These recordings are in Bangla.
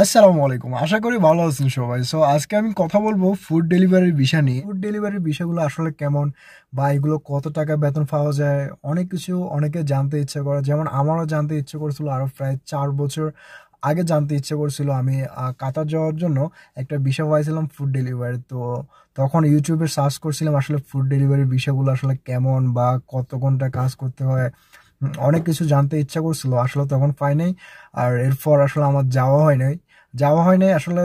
আসসালামু আলাইকুম আশা করি ভালো আছেন সবাই সো আজকে আমি কথা বলবো ফুড ডেলিভারির বিষয় নিয়ে ফুড ডেলিভারির বিষয়গুলো আসলে কেমন বা এগুলো কত টাকা বেতন পাওয়া যায় অনেক কিছু অনেকে জানতে ইচ্ছে করে যেমন আমারও জানতে ইচ্ছে করেছিল আরও প্রায় চার বছর আগে জানতে ইচ্ছে করেছিল আমি কাতার যাওয়ার জন্য একটা বিষয় পাইছিলাম ফুড ডেলিভারি তো তখন ইউটিউবে সার্চ করছিলাম আসলে ফুড ডেলিভারির বিষয়গুলো আসলে কেমন বা কত ঘন্টা কাজ করতে হয় অনেক কিছু জানতে ইচ্ছা করছিল আসলে তখন পাই নাই আর এরপর আসলে আমার যাওয়া হয় নাই যাওয়া হয় নাই আসলে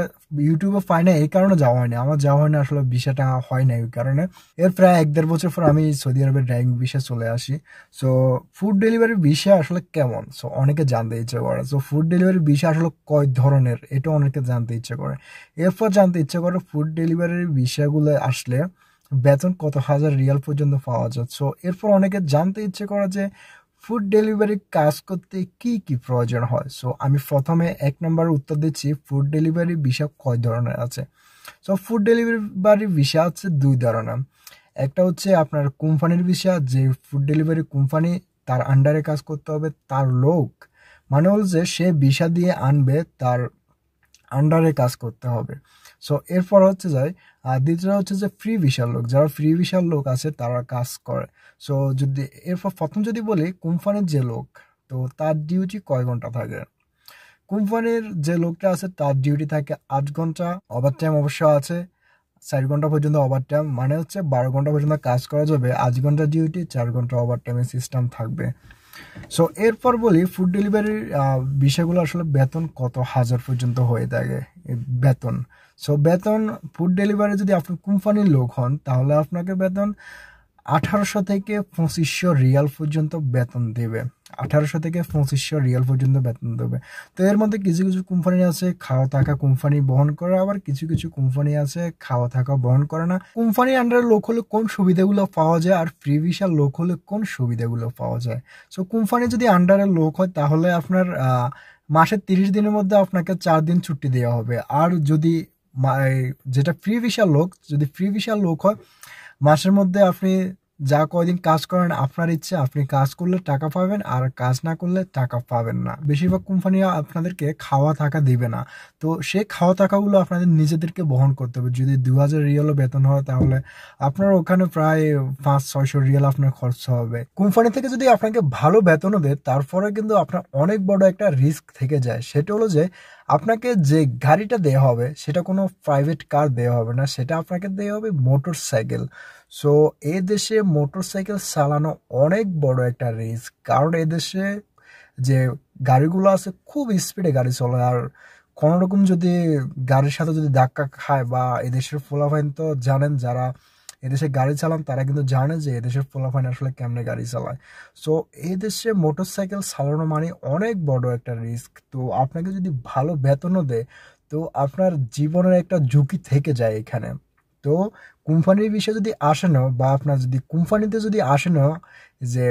ইউটিউবে পাই নাই এই কারণে যাওয়া হয়নি আমার যাওয়া হয়নি আসলে ভিসাটা হয় নাই ওই কারণে এর প্রায় এক দেড় বছর পর আমি সৌদি আরবের ড্রাইভিং ভিসা চলে আসি সো ফুড ডেলিভারি ভিসা আসলে কেমন সো অনেকে জানতে ইচ্ছে করে সো ফুড ডেলিভারি ভিসা আসলে কয় ধরনের এটা অনেকে জানতে ইচ্ছে করে এরপর জানতে ইচ্ছে করে ফুড ডেলিভারির ভিসাগুলো আসলে বেতন কত হাজার রিয়াল পর্যন্ত পাওয়া যায় সো এরপর অনেকে জানতে ইচ্ছে করে যে ফুড ডেলিভারি কাজ করতে কি কি প্রয়োজন হয় সো আমি প্রথমে এক নম্বর উত্তর দিচ্ছি ফুড ডেলিভারি ভিসা কয় ধরনের আছে সো ফুড ডেলিভারি ভিসা আছে দুই ধরনের একটা হচ্ছে আপনার কোম্পানির ভিসা যে ফুড ডেলিভারি কোম্পানি তার আন্ডারে কাজ করতে হবে তার লোক মানে হল যে সে ভিসা দিয়ে আনবে তার আন্ডারে কাজ করতে হবে সো এরপর হচ্ছে যায় আর দ্বিতীয়টা হচ্ছে যে ফ্রি ভিসার লোক যারা ফ্রি ভিসার লোক আছে তারা কাজ করে সো যদি এরপর প্রথম যদি বলি কোম্পানির যে লোক তো তার ডিউটি কয় ঘন্টা থাকে কোম্পানির যে লোকটা আছে তার ডিউটি থাকে আট ঘন্টা ওভার টাইম অবশ্য আছে চার ঘন্টা পর্যন্ত ওভার টাইম মানে হচ্ছে বারো ঘন্টা পর্যন্ত কাজ করা যাবে আট ঘন্টা ডিউটি চার ঘন্টা ওভার টাইমের সিস্টেম থাকবে সো এরপর বলি ফুড ডেলিভারির বিষয়গুলো আসলে বেতন কত হাজার পর্যন্ত হয়ে থাকে বেতন সো বেতন ফুড ডেলিভারি যদি আপনি কোম্পানির লোক হন তাহলে আপনাকে বেতন আঠারোশো থেকে পঁচিশশো রিয়াল পর্যন্ত বেতন দেবে আঠারোশো থেকে পঁচিশশো রিয়াল পর্যন্ত বেতন দেবে তো এর মধ্যে কিছু কিছু কোম্পানি আছে খাওয়া থাকা কোম্পানি বহন করে আবার কিছু কিছু কোম্পানি আছে খাওয়া থাকা বহন করে না কোম্পানি আন্ডারে লোক হলে কোন সুবিধাগুলো পাওয়া যায় আর ফ্রি ভিসা লোক হলে কোন সুবিধাগুলো পাওয়া যায় সো কোম্পানি যদি আন্ডারে লোক হয় তাহলে আপনার মাসের তিরিশ দিনের মধ্যে আপনাকে চার দিন ছুটি দেওয়া হবে আর যদি যেটা ফ্রি ভিসা লোক যদি ফ্রি ভিসা লোক হয় মাসের মধ্যে আপনি যা কয়দিন কাজ করেন আপনার ইচ্ছে আপনি কাজ করলে টাকা পাবেন আর কাজ না করলে টাকা পাবেন না বেশিরভাগ কোম্পানি আপনাদেরকে খাওয়া থাকা দিবে না তো সেই খাওয়া থাকাগুলো আপনাদের নিজেদেরকে বহন করতে হবে যদি দু হাজার রিয়েলও বেতন হয় তাহলে আপনার ওখানে প্রায় পাঁচ ছয়শো রিয়েল আপনার খরচ হবে কোম্পানি থেকে যদি আপনাকে ভালো বেতনও দেয় তারপরে কিন্তু আপনার অনেক বড় একটা রিস্ক থেকে যায় সেটা হলো যে আপনাকে যে গাড়িটা দেওয়া হবে সেটা কোনো প্রাইভেট কার দেওয়া হবে না সেটা আপনাকে দেওয়া হবে মোটর সাইকেল সো এ দেশে মোটর সাইকেল চালানো অনেক বড় একটা রিস্ক কারণ এদেশে যে গাড়িগুলো আছে খুব স্পিডে গাড়ি চলে আর কোনোরকম যদি গাড়ির সাথে যদি ধাক্কা খায় বা এদেশের ফোলাফাইন তো জানেন যারা এদেশে গাড়ি চালান তারা কিন্তু জানে যে এদেশের ফাইন আসলে কেমনে গাড়ি চালায় সো এদেশে মোটরসাইকেল চালানো মানে অনেক বড় একটা রিস্ক তো আপনাকে যদি ভালো বেতনও দেয় তো আপনার জীবনের একটা ঝুঁকি থেকে যায় এখানে তো কোম্পানির বিষয়ে যদি আসেনও বা আপনার যদি কোম্পানিতে যদি আসেনও যে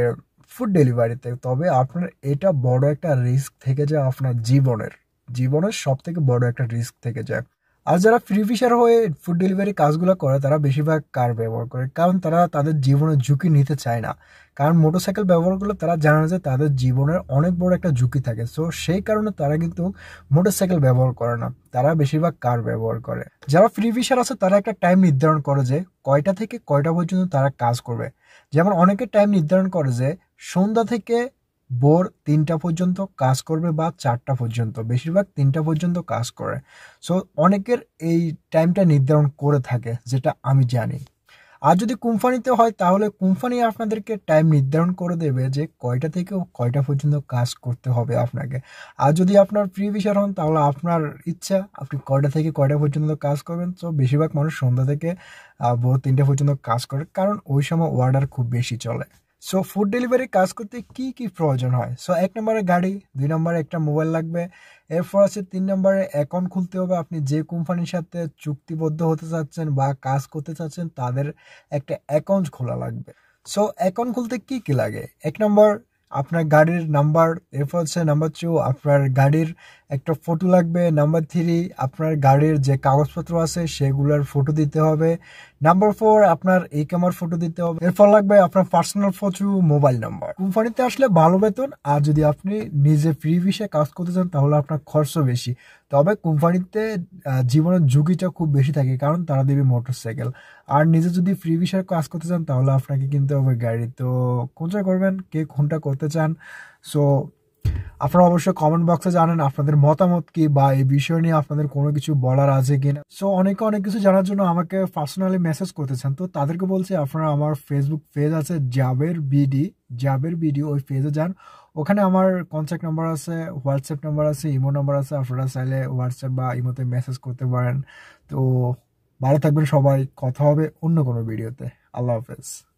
ফুড ডেলিভারিতে তবে আপনার এটা বড় একটা রিস্ক থেকে যায় আপনার জীবনের জীবনের সব থেকে বড় একটা রিস্ক থেকে যায় আর যারা ফ্রি ফিশার হয়ে ফুড ডেলিভারি কাজগুলো করে তারা বেশিরভাগ কার ব্যবহার করে কারণ তারা তাদের জীবনের ঝুঁকি নিতে চায় না কারণ মোটরসাইকেল ব্যবহার করলে তারা জানে যে তাদের জীবনের অনেক বড় একটা ঝুঁকি থাকে সো সেই কারণে তারা কিন্তু মোটরসাইকেল ব্যবহার করে না তারা বেশিরভাগ কার ব্যবহার করে যারা ফ্রি ফিশার আছে তারা একটা টাইম নির্ধারণ করে যে কয়টা থেকে কয়টা পর্যন্ত তারা কাজ করবে যেমন অনেকে টাইম নির্ধারণ করে যে সন্ধ্যা থেকে ভোর তিনটা পর্যন্ত কাজ করবে বা চারটা পর্যন্ত বেশিরভাগ তিনটা পর্যন্ত কাজ করে সো অনেকের এই টাইমটা নির্ধারণ করে থাকে যেটা আমি জানি আর যদি কোম্পানিতে হয় তাহলে কোম্পানি আপনাদেরকে টাইম নির্ধারণ করে দেবে যে কয়টা থেকে কয়টা পর্যন্ত কাজ করতে হবে আপনাকে আর যদি আপনার প্রিভিসার হন তাহলে আপনার ইচ্ছা আপনি কয়টা থেকে কয়টা পর্যন্ত কাজ করবেন তো বেশিরভাগ মানুষ সন্ধ্যা থেকে ভোর তিনটা পর্যন্ত কাজ করে কারণ ওই সময় অর্ডার খুব বেশি চলে সো ফুড ডেলিভারি কাজ করতে কি কি প্রয়োজন হয় সো এক নম্বরে গাড়ি দুই নম্বরে একটা মোবাইল লাগবে এরপর আছে তিন নম্বরে অ্যাকাউন্ট খুলতে হবে আপনি যে কোম্পানির সাথে চুক্তিবদ্ধ হতে চাচ্ছেন বা কাজ করতে চাচ্ছেন তাদের একটা অ্যাকাউন্ট খোলা লাগবে সো অ্যাকাউন্ট খুলতে কি কি লাগে এক নম্বর আপনার গাড়ির নাম্বার এরপর হচ্ছে নাম্বার টু আপনার গাড়ির একটা ফটো লাগবে নাম্বার থ্রি আপনার গাড়ির যে কাগজপত্র আছে সেগুলোর ফটো দিতে হবে নাম্বার ফোর আপনার এই ক্যামার ফটো দিতে হবে এরপর লাগবে আপনার পার্সোনাল ফটো মোবাইল নাম্বার কোম্পানিতে আসলে ভালো বেতন আর যদি আপনি নিজে ফ্রি বিষয়ে কাজ করতে চান তাহলে আপনার খরচ বেশি তবে কোম্পানিতে জীবনের ঝুঁকিটা খুব বেশি থাকে কারণ তারা দেবে মোটরসাইকেল আর নিজে যদি ফ্রি বিষয়ে কাজ করতে চান তাহলে আপনাকে কিনতে হবে গাড়ি তো কোনটা করবেন কে কোনটা করতে চান সো আপনারা অবশ্যই কমেন্ট বক্সে জানেন আপনাদের মতামত কি বা এই বিষয় নিয়ে আপনাদের কোনো কিছু বলার আছে কিনা সো অনেকে অনেক কিছু জানার জন্য আমাকে পার্সোনালি মেসেজ করতেছেন তো তাদেরকে বলছি আপনারা আমার ফেসবুক পেজ আছে জাবের বিডি জাবের বিডি ওই পেজে যান ওখানে আমার কন্ট্যাক্ট নাম্বার আছে হোয়াটসঅ্যাপ নাম্বার আছে ইমো নাম্বার আছে আপনারা চাইলে হোয়াটসঅ্যাপ বা ইমোতে মেসেজ করতে পারেন তো ভালো থাকবেন সবাই কথা হবে অন্য কোনো ভিডিওতে আল্লাহ হাফেজ